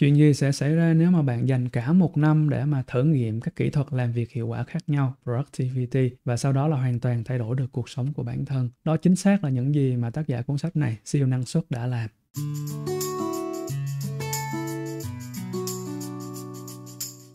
Chuyện gì sẽ xảy ra nếu mà bạn dành cả một năm để mà thử nghiệm các kỹ thuật làm việc hiệu quả khác nhau, productivity, và sau đó là hoàn toàn thay đổi được cuộc sống của bản thân. Đó chính xác là những gì mà tác giả cuốn sách này, siêu năng suất đã làm.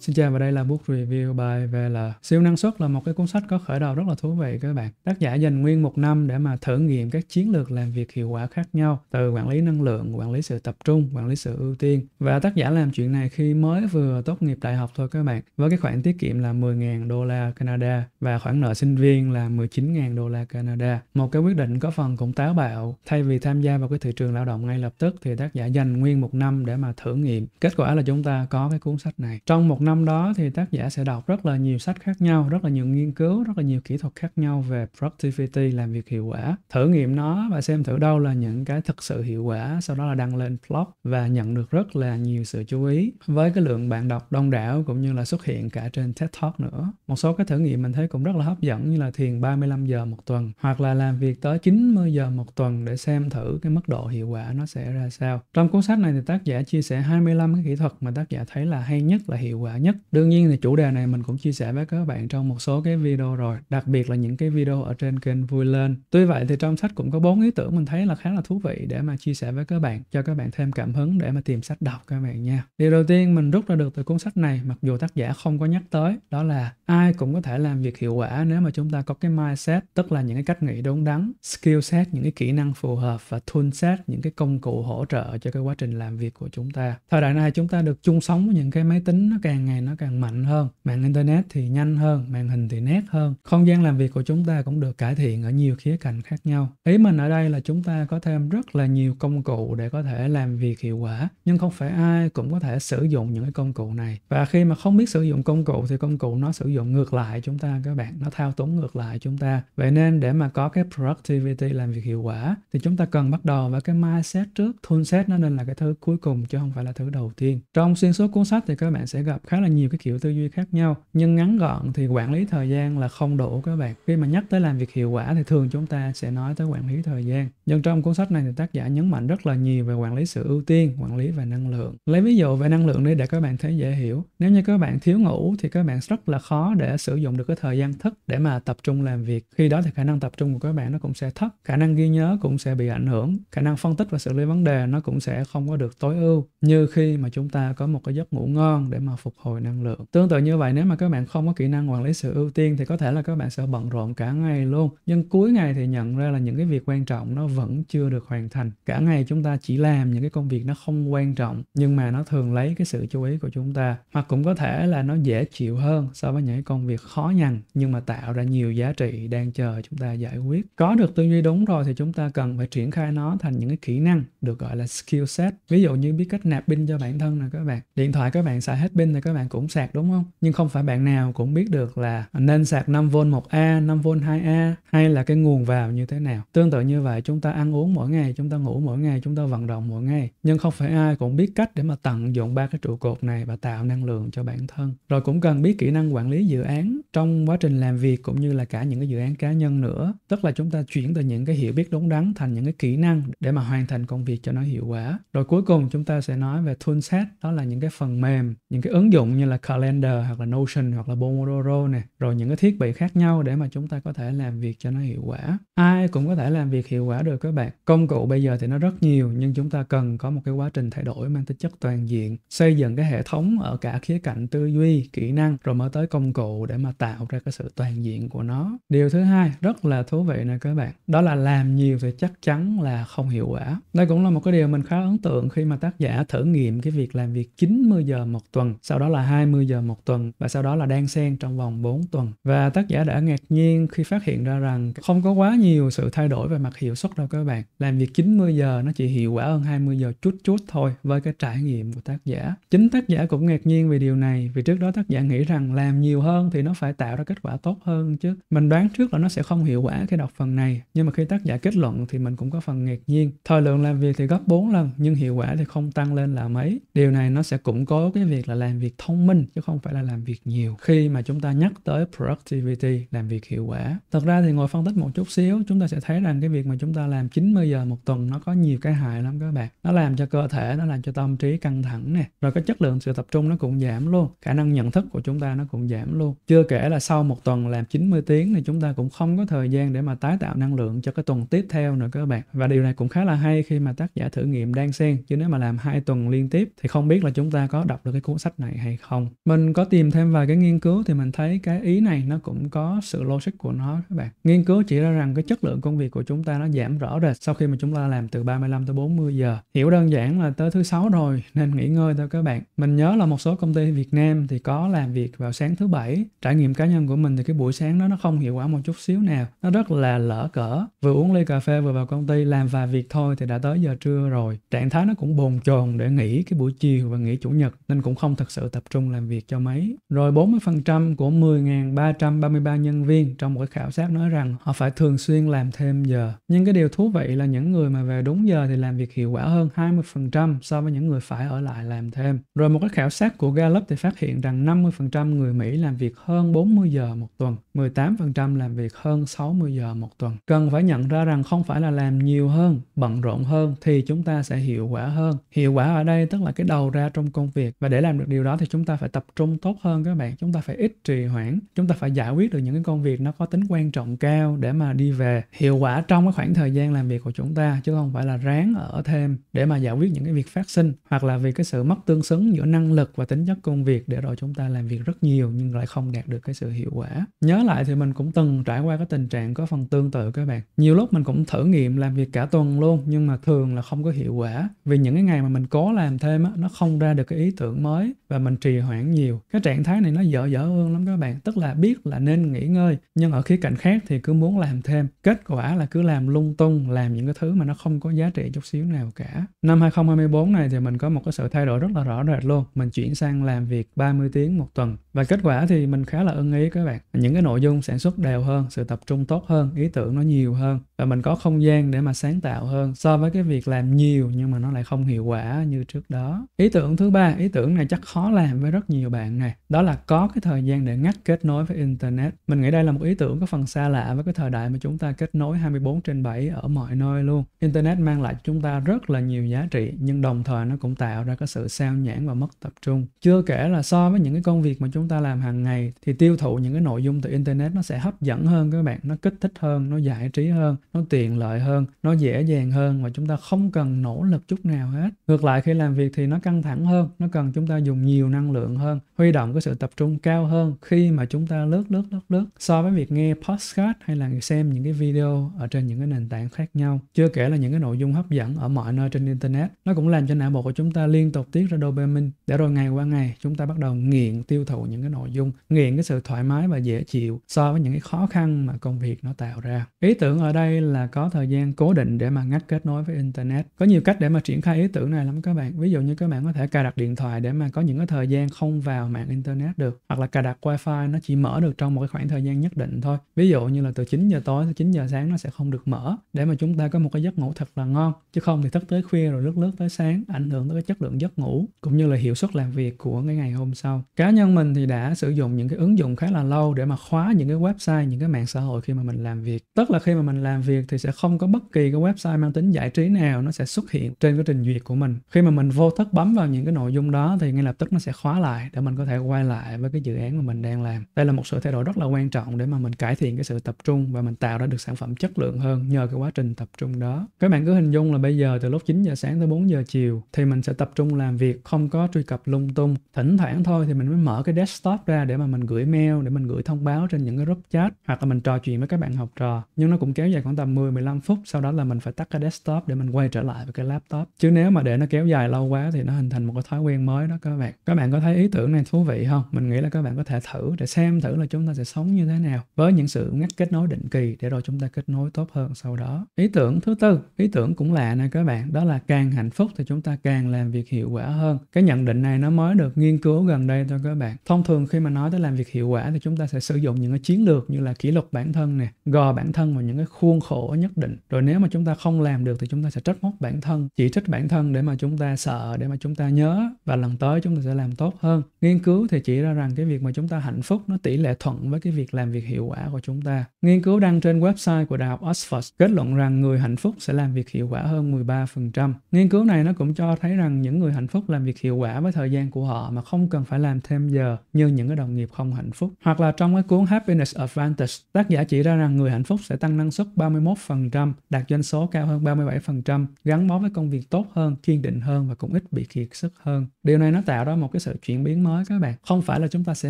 Xin chào và đây là book review bài về là siêu năng suất là một cái cuốn sách có khởi đầu rất là thú vị các bạn. Tác giả dành nguyên một năm để mà thử nghiệm các chiến lược làm việc hiệu quả khác nhau từ quản lý năng lượng, quản lý sự tập trung, quản lý sự ưu tiên. Và tác giả làm chuyện này khi mới vừa tốt nghiệp đại học thôi các bạn với cái khoản tiết kiệm là 10.000 đô la Canada và khoản nợ sinh viên là 19.000 đô la Canada. Một cái quyết định có phần cũng táo bạo. Thay vì tham gia vào cái thị trường lao động ngay lập tức thì tác giả dành nguyên một năm để mà thử nghiệm. Kết quả là chúng ta có cái cuốn sách này. Trong một năm năm đó thì tác giả sẽ đọc rất là nhiều sách khác nhau, rất là nhiều nghiên cứu, rất là nhiều kỹ thuật khác nhau về productivity, làm việc hiệu quả. Thử nghiệm nó và xem thử đâu là những cái thực sự hiệu quả, sau đó là đăng lên blog và nhận được rất là nhiều sự chú ý với cái lượng bạn đọc đông đảo cũng như là xuất hiện cả trên TED Talk nữa. Một số cái thử nghiệm mình thấy cũng rất là hấp dẫn như là thiền 35 giờ một tuần hoặc là làm việc tới 90 giờ một tuần để xem thử cái mức độ hiệu quả nó sẽ ra sao. Trong cuốn sách này thì tác giả chia sẻ 25 cái kỹ thuật mà tác giả thấy là hay nhất là hiệu quả nhất đương nhiên thì chủ đề này mình cũng chia sẻ với các bạn trong một số cái video rồi đặc biệt là những cái video ở trên kênh vui lên tuy vậy thì trong sách cũng có bốn ý tưởng mình thấy là khá là thú vị để mà chia sẻ với các bạn cho các bạn thêm cảm hứng để mà tìm sách đọc các bạn nha điều đầu tiên mình rút ra được từ cuốn sách này mặc dù tác giả không có nhắc tới đó là ai cũng có thể làm việc hiệu quả nếu mà chúng ta có cái mindset tức là những cái cách nghĩ đúng đắn skill set những cái kỹ năng phù hợp và tool set những cái công cụ hỗ trợ cho cái quá trình làm việc của chúng ta thời đại này chúng ta được chung sống với những cái máy tính nó càng ngày ngày nó càng mạnh hơn mạng internet thì nhanh hơn màn hình thì nét hơn không gian làm việc của chúng ta cũng được cải thiện ở nhiều khía cạnh khác nhau ý mình ở đây là chúng ta có thêm rất là nhiều công cụ để có thể làm việc hiệu quả nhưng không phải ai cũng có thể sử dụng những cái công cụ này và khi mà không biết sử dụng công cụ thì công cụ nó sử dụng ngược lại chúng ta các bạn nó thao túng ngược lại chúng ta vậy nên để mà có cái productivity làm việc hiệu quả thì chúng ta cần bắt đầu với cái mindset trước toolset nó nên là cái thứ cuối cùng chứ không phải là thứ đầu tiên trong xuyên suốt cuốn sách thì các bạn sẽ gặp khá là nhiều cái kiểu tư duy khác nhau nhưng ngắn gọn thì quản lý thời gian là không đủ các bạn khi mà nhắc tới làm việc hiệu quả thì thường chúng ta sẽ nói tới quản lý thời gian nhưng trong cuốn sách này thì tác giả nhấn mạnh rất là nhiều về quản lý sự ưu tiên quản lý về năng lượng lấy ví dụ về năng lượng đi để các bạn thấy dễ hiểu nếu như các bạn thiếu ngủ thì các bạn rất là khó để sử dụng được cái thời gian thức để mà tập trung làm việc khi đó thì khả năng tập trung của các bạn nó cũng sẽ thấp khả năng ghi nhớ cũng sẽ bị ảnh hưởng khả năng phân tích và xử lý vấn đề nó cũng sẽ không có được tối ưu như khi mà chúng ta có một cái giấc ngủ ngon để mà phục hồi hồi năng lượng. Tương tự như vậy nếu mà các bạn không có kỹ năng quản lý sự ưu tiên thì có thể là các bạn sẽ bận rộn cả ngày luôn. Nhưng cuối ngày thì nhận ra là những cái việc quan trọng nó vẫn chưa được hoàn thành. Cả ngày chúng ta chỉ làm những cái công việc nó không quan trọng nhưng mà nó thường lấy cái sự chú ý của chúng ta. Hoặc cũng có thể là nó dễ chịu hơn so với những cái công việc khó nhằn nhưng mà tạo ra nhiều giá trị đang chờ chúng ta giải quyết. Có được tư duy đúng rồi thì chúng ta cần phải triển khai nó thành những cái kỹ năng được gọi là skill set. Ví dụ như biết cách nạp pin cho bản thân nè các bạn. Điện thoại các bạn xài hết pin thì các bạn cũng sạc đúng không? Nhưng không phải bạn nào cũng biết được là nên sạc 5V 1A, 5V 2A hay là cái nguồn vào như thế nào. Tương tự như vậy chúng ta ăn uống mỗi ngày, chúng ta ngủ mỗi ngày, chúng ta vận động mỗi ngày. Nhưng không phải ai cũng biết cách để mà tận dụng ba cái trụ cột này và tạo năng lượng cho bản thân. Rồi cũng cần biết kỹ năng quản lý dự án trong quá trình làm việc cũng như là cả những cái dự án cá nhân nữa. Tức là chúng ta chuyển từ những cái hiểu biết đúng đắn thành những cái kỹ năng để mà hoàn thành công việc cho nó hiệu quả. Rồi cuối cùng chúng ta sẽ nói về toolset, đó là những cái phần mềm, những cái ứng dụng dụng như là calendar hoặc là notion hoặc là pomodoro nè rồi những cái thiết bị khác nhau để mà chúng ta có thể làm việc cho nó hiệu quả ai cũng có thể làm việc hiệu quả được các bạn công cụ bây giờ thì nó rất nhiều nhưng chúng ta cần có một cái quá trình thay đổi mang tính chất toàn diện xây dựng cái hệ thống ở cả khía cạnh tư duy kỹ năng rồi mới tới công cụ để mà tạo ra cái sự toàn diện của nó điều thứ hai rất là thú vị nè các bạn đó là làm nhiều thì chắc chắn là không hiệu quả đây cũng là một cái điều mình khá ấn tượng khi mà tác giả thử nghiệm cái việc làm việc 90 giờ một tuần sau đó là 20 giờ một tuần và sau đó là đang xen trong vòng 4 tuần. Và tác giả đã ngạc nhiên khi phát hiện ra rằng không có quá nhiều sự thay đổi về mặt hiệu suất đâu các bạn. Làm việc 90 giờ nó chỉ hiệu quả hơn 20 giờ chút chút thôi với cái trải nghiệm của tác giả. Chính tác giả cũng ngạc nhiên về điều này vì trước đó tác giả nghĩ rằng làm nhiều hơn thì nó phải tạo ra kết quả tốt hơn chứ. Mình đoán trước là nó sẽ không hiệu quả khi đọc phần này nhưng mà khi tác giả kết luận thì mình cũng có phần ngạc nhiên. Thời lượng làm việc thì gấp 4 lần nhưng hiệu quả thì không tăng lên là mấy. Điều này nó sẽ củng cố cái việc là làm việc thông minh chứ không phải là làm việc nhiều khi mà chúng ta nhắc tới productivity làm việc hiệu quả thật ra thì ngồi phân tích một chút xíu chúng ta sẽ thấy rằng cái việc mà chúng ta làm 90 giờ một tuần nó có nhiều cái hại lắm các bạn nó làm cho cơ thể nó làm cho tâm trí căng thẳng nè rồi cái chất lượng sự tập trung nó cũng giảm luôn khả năng nhận thức của chúng ta nó cũng giảm luôn chưa kể là sau một tuần làm 90 tiếng thì chúng ta cũng không có thời gian để mà tái tạo năng lượng cho cái tuần tiếp theo nữa các bạn và điều này cũng khá là hay khi mà tác giả thử nghiệm đang xen chứ nếu mà làm hai tuần liên tiếp thì không biết là chúng ta có đọc được cái cuốn sách này hay hay không mình có tìm thêm vài cái nghiên cứu thì mình thấy cái ý này nó cũng có sự logic của nó các bạn nghiên cứu chỉ ra rằng cái chất lượng công việc của chúng ta nó giảm rõ rệt sau khi mà chúng ta làm từ 35 tới 40 giờ hiểu đơn giản là tới thứ sáu rồi nên nghỉ ngơi thôi các bạn mình nhớ là một số công ty Việt Nam thì có làm việc vào sáng thứ bảy trải nghiệm cá nhân của mình thì cái buổi sáng đó nó không hiệu quả một chút xíu nào nó rất là lỡ cỡ vừa uống ly cà phê vừa vào công ty làm vài việc thôi thì đã tới giờ trưa rồi trạng thái nó cũng bồn chồn để nghỉ cái buổi chiều và nghỉ chủ nhật nên cũng không thật sự tập tập trung làm việc cho máy. Rồi 40% của 10.333 nhân viên trong buổi khảo sát nói rằng họ phải thường xuyên làm thêm giờ. Nhưng cái điều thú vị là những người mà về đúng giờ thì làm việc hiệu quả hơn 20% so với những người phải ở lại làm thêm. Rồi một cái khảo sát của Gallup thì phát hiện rằng 50% người Mỹ làm việc hơn 40 giờ một tuần. 18% làm việc hơn 60 giờ một tuần. Cần phải nhận ra rằng không phải là làm nhiều hơn, bận rộn hơn thì chúng ta sẽ hiệu quả hơn. Hiệu quả ở đây tức là cái đầu ra trong công việc và để làm được điều đó thì chúng ta phải tập trung tốt hơn các bạn. Chúng ta phải ít trì hoãn, chúng ta phải giải quyết được những cái công việc nó có tính quan trọng cao để mà đi về. Hiệu quả trong cái khoảng thời gian làm việc của chúng ta chứ không phải là ráng ở thêm để mà giải quyết những cái việc phát sinh hoặc là vì cái sự mất tương xứng giữa năng lực và tính chất công việc để rồi chúng ta làm việc rất nhiều nhưng lại không đạt được cái sự hiệu quả. Nhớ lại thì mình cũng từng trải qua cái tình trạng có phần tương tự các bạn nhiều lúc mình cũng thử nghiệm làm việc cả tuần luôn nhưng mà thường là không có hiệu quả vì những cái ngày mà mình cố làm thêm á nó không ra được cái ý tưởng mới và mình trì hoãn nhiều cái trạng thái này nó dở dở hơn lắm các bạn tức là biết là nên nghỉ ngơi nhưng ở khía cạnh khác thì cứ muốn làm thêm kết quả là cứ làm lung tung làm những cái thứ mà nó không có giá trị chút xíu nào cả năm 2024 này thì mình có một cái sự thay đổi rất là rõ rệt luôn mình chuyển sang làm việc 30 tiếng một tuần và kết quả thì mình khá là ưng ý các bạn những cái nội nội dung sản xuất đều hơn sự tập trung tốt hơn ý tưởng nó nhiều hơn và mình có không gian để mà sáng tạo hơn so với cái việc làm nhiều nhưng mà nó lại không hiệu quả như trước đó ý tưởng thứ ba ý tưởng này chắc khó làm với rất nhiều bạn này đó là có cái thời gian để ngắt kết nối với internet mình nghĩ đây là một ý tưởng có phần xa lạ với cái thời đại mà chúng ta kết nối 24 trên 7 ở mọi nơi luôn internet mang lại cho chúng ta rất là nhiều giá trị nhưng đồng thời nó cũng tạo ra cái sự sao nhãn và mất tập trung chưa kể là so với những cái công việc mà chúng ta làm hàng ngày thì tiêu thụ những cái nội dung từ internet internet nó sẽ hấp dẫn hơn các bạn nó kích thích hơn nó giải trí hơn nó tiện lợi hơn nó dễ dàng hơn và chúng ta không cần nỗ lực chút nào hết ngược lại khi làm việc thì nó căng thẳng hơn nó cần chúng ta dùng nhiều năng lượng hơn huy động cái sự tập trung cao hơn khi mà chúng ta lướt lướt lướt lướt so với việc nghe podcast hay là xem những cái video ở trên những cái nền tảng khác nhau chưa kể là những cái nội dung hấp dẫn ở mọi nơi trên internet nó cũng làm cho não bộ của chúng ta liên tục tiết ra dopamine để rồi ngày qua ngày chúng ta bắt đầu nghiện tiêu thụ những cái nội dung nghiện cái sự thoải mái và dễ chịu chịu so với những cái khó khăn mà công việc nó tạo ra ý tưởng ở đây là có thời gian cố định để mà ngắt kết nối với internet có nhiều cách để mà triển khai ý tưởng này lắm các bạn ví dụ như các bạn có thể cài đặt điện thoại để mà có những cái thời gian không vào mạng internet được hoặc là cài đặt wifi nó chỉ mở được trong một cái khoảng thời gian nhất định thôi ví dụ như là từ 9 giờ tối tới 9 giờ sáng nó sẽ không được mở để mà chúng ta có một cái giấc ngủ thật là ngon chứ không thì thức tới khuya rồi lướt lướt tới sáng ảnh hưởng tới cái chất lượng giấc ngủ cũng như là hiệu suất làm việc của cái ngày hôm sau cá nhân mình thì đã sử dụng những cái ứng dụng khá là lâu để mà khóa những cái website những cái mạng xã hội khi mà mình làm việc tức là khi mà mình làm việc thì sẽ không có bất kỳ cái website mang tính giải trí nào nó sẽ xuất hiện trên cái trình duyệt của mình khi mà mình vô thức bấm vào những cái nội dung đó thì ngay lập tức nó sẽ khóa lại để mình có thể quay lại với cái dự án mà mình đang làm đây là một sự thay đổi rất là quan trọng để mà mình cải thiện cái sự tập trung và mình tạo ra được sản phẩm chất lượng hơn nhờ cái quá trình tập trung đó các bạn cứ hình dung là bây giờ từ lúc 9 giờ sáng tới 4 giờ chiều thì mình sẽ tập trung làm việc không có truy cập lung tung thỉnh thoảng thôi thì mình mới mở cái desktop ra để mà mình gửi mail để mình gửi thông báo trên những cái group chat hoặc là mình trò chuyện với các bạn học trò nhưng nó cũng kéo dài khoảng tầm 10-15 phút sau đó là mình phải tắt cái desktop để mình quay trở lại với cái laptop chứ nếu mà để nó kéo dài lâu quá thì nó hình thành một cái thói quen mới đó các bạn các bạn có thấy ý tưởng này thú vị không mình nghĩ là các bạn có thể thử để xem thử là chúng ta sẽ sống như thế nào với những sự ngắt kết nối định kỳ để rồi chúng ta kết nối tốt hơn sau đó ý tưởng thứ tư ý tưởng cũng lạ nè các bạn đó là càng hạnh phúc thì chúng ta càng làm việc hiệu quả hơn cái nhận định này nó mới được nghiên cứu gần đây thôi các bạn thông thường khi mà nói tới làm việc hiệu quả thì chúng ta sẽ sử dụng dụng những cái chiến lược như là kỷ luật bản thân nè gò bản thân vào những cái khuôn khổ nhất định rồi nếu mà chúng ta không làm được thì chúng ta sẽ trách móc bản thân chỉ trích bản thân để mà chúng ta sợ để mà chúng ta nhớ và lần tới chúng ta sẽ làm tốt hơn nghiên cứu thì chỉ ra rằng cái việc mà chúng ta hạnh phúc nó tỷ lệ thuận với cái việc làm việc hiệu quả của chúng ta nghiên cứu đăng trên website của đại học Oxford kết luận rằng người hạnh phúc sẽ làm việc hiệu quả hơn 13% nghiên cứu này nó cũng cho thấy rằng những người hạnh phúc làm việc hiệu quả với thời gian của họ mà không cần phải làm thêm giờ như những cái đồng nghiệp không hạnh phúc hoặc là trong cái cuốn cuốn Happiness Advantage, tác giả chỉ ra rằng người hạnh phúc sẽ tăng năng suất 31%, đạt doanh số cao hơn 37%, gắn bó với công việc tốt hơn, kiên định hơn và cũng ít bị kiệt sức hơn. Điều này nó tạo ra một cái sự chuyển biến mới các bạn. Không phải là chúng ta sẽ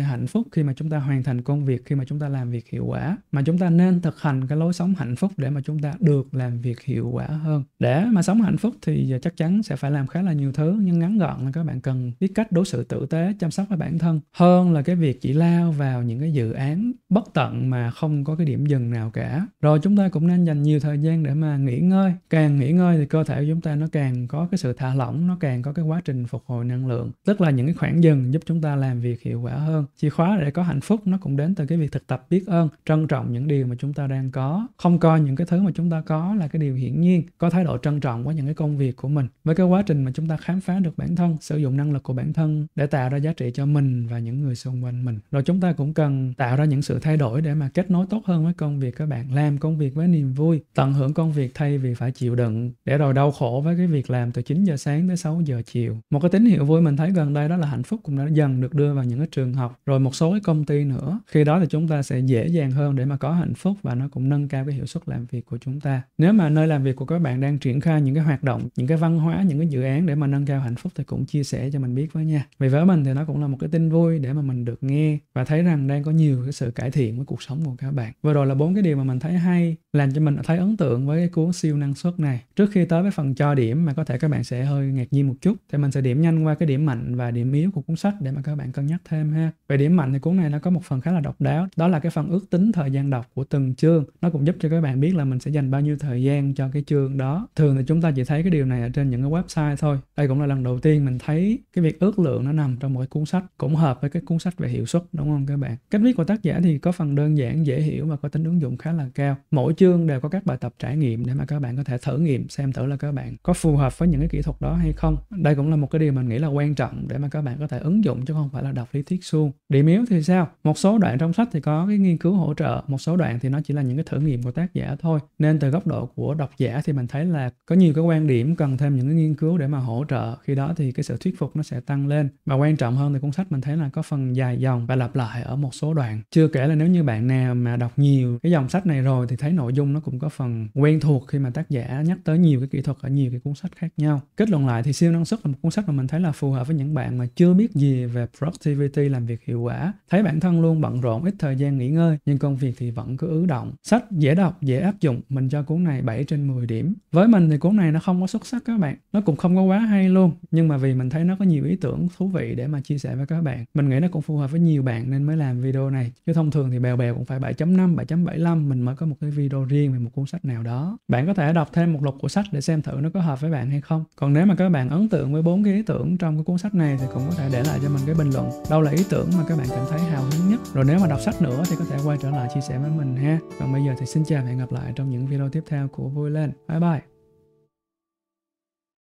hạnh phúc khi mà chúng ta hoàn thành công việc, khi mà chúng ta làm việc hiệu quả, mà chúng ta nên thực hành cái lối sống hạnh phúc để mà chúng ta được làm việc hiệu quả hơn. Để mà sống hạnh phúc thì chắc chắn sẽ phải làm khá là nhiều thứ, nhưng ngắn gọn là các bạn cần biết cách đối xử tử tế, chăm sóc với bản thân hơn là cái việc chỉ lao vào những cái dự án bất tận mà không có cái điểm dừng nào cả rồi chúng ta cũng nên dành nhiều thời gian để mà nghỉ ngơi càng nghỉ ngơi thì cơ thể của chúng ta nó càng có cái sự thả lỏng nó càng có cái quá trình phục hồi năng lượng tức là những cái khoảng dừng giúp chúng ta làm việc hiệu quả hơn chìa khóa để có hạnh phúc nó cũng đến từ cái việc thực tập biết ơn trân trọng những điều mà chúng ta đang có không coi những cái thứ mà chúng ta có là cái điều hiển nhiên có thái độ trân trọng với những cái công việc của mình với cái quá trình mà chúng ta khám phá được bản thân sử dụng năng lực của bản thân để tạo ra giá trị cho mình và những người xung quanh mình rồi chúng ta cũng cần tạo ra những những sự thay đổi để mà kết nối tốt hơn với công việc các bạn làm công việc với niềm vui tận hưởng công việc thay vì phải chịu đựng để rồi đau khổ với cái việc làm từ 9 giờ sáng tới 6 giờ chiều một cái tín hiệu vui mình thấy gần đây đó là hạnh phúc cũng đã dần được đưa vào những cái trường học rồi một số cái công ty nữa khi đó thì chúng ta sẽ dễ dàng hơn để mà có hạnh phúc và nó cũng nâng cao cái hiệu suất làm việc của chúng ta nếu mà nơi làm việc của các bạn đang triển khai những cái hoạt động những cái văn hóa những cái dự án để mà nâng cao hạnh phúc thì cũng chia sẻ cho mình biết với nha vì với mình thì nó cũng là một cái tin vui để mà mình được nghe và thấy rằng đang có nhiều cái sự sự cải thiện với cuộc sống của các bạn vừa rồi là bốn cái điều mà mình thấy hay làm cho mình thấy ấn tượng với cái cuốn siêu năng suất này trước khi tới với phần cho điểm mà có thể các bạn sẽ hơi ngạc nhiên một chút thì mình sẽ điểm nhanh qua cái điểm mạnh và điểm yếu của cuốn sách để mà các bạn cân nhắc thêm ha về điểm mạnh thì cuốn này nó có một phần khá là độc đáo đó là cái phần ước tính thời gian đọc của từng chương nó cũng giúp cho các bạn biết là mình sẽ dành bao nhiêu thời gian cho cái chương đó thường thì chúng ta chỉ thấy cái điều này ở trên những cái website thôi đây cũng là lần đầu tiên mình thấy cái việc ước lượng nó nằm trong một cái cuốn sách cũng hợp với cái cuốn sách về hiệu suất đúng không các bạn cách viết của tác giả thì có phần đơn giản, dễ hiểu và có tính ứng dụng khá là cao. Mỗi chương đều có các bài tập trải nghiệm để mà các bạn có thể thử nghiệm xem thử là các bạn có phù hợp với những cái kỹ thuật đó hay không. Đây cũng là một cái điều mình nghĩ là quan trọng để mà các bạn có thể ứng dụng chứ không phải là đọc lý thuyết suông. Điểm yếu thì sao? Một số đoạn trong sách thì có cái nghiên cứu hỗ trợ, một số đoạn thì nó chỉ là những cái thử nghiệm của tác giả thôi. Nên từ góc độ của độc giả thì mình thấy là có nhiều cái quan điểm cần thêm những cái nghiên cứu để mà hỗ trợ. Khi đó thì cái sự thuyết phục nó sẽ tăng lên. Và quan trọng hơn thì cuốn sách mình thấy là có phần dài dòng và lặp lại ở một số đoạn. Chưa chưa kể là nếu như bạn nào mà đọc nhiều cái dòng sách này rồi thì thấy nội dung nó cũng có phần quen thuộc khi mà tác giả nhắc tới nhiều cái kỹ thuật ở nhiều cái cuốn sách khác nhau kết luận lại thì siêu năng suất là một cuốn sách mà mình thấy là phù hợp với những bạn mà chưa biết gì về productivity làm việc hiệu quả thấy bản thân luôn bận rộn ít thời gian nghỉ ngơi nhưng công việc thì vẫn cứ ứ động sách dễ đọc dễ áp dụng mình cho cuốn này 7 trên 10 điểm với mình thì cuốn này nó không có xuất sắc các bạn nó cũng không có quá hay luôn nhưng mà vì mình thấy nó có nhiều ý tưởng thú vị để mà chia sẻ với các bạn mình nghĩ nó cũng phù hợp với nhiều bạn nên mới làm video này chứ thông thường thì bèo bèo cũng phải 7.5, 7.75 mình mới có một cái video riêng về một cuốn sách nào đó. Bạn có thể đọc thêm một lục của sách để xem thử nó có hợp với bạn hay không. Còn nếu mà các bạn ấn tượng với bốn cái ý tưởng trong cái cuốn sách này thì cũng có thể để lại cho mình cái bình luận đâu là ý tưởng mà các bạn cảm thấy hào hứng nhất. Rồi nếu mà đọc sách nữa thì có thể quay trở lại chia sẻ với mình ha. Còn bây giờ thì xin chào và hẹn gặp lại trong những video tiếp theo của Vui lên. Bye bye.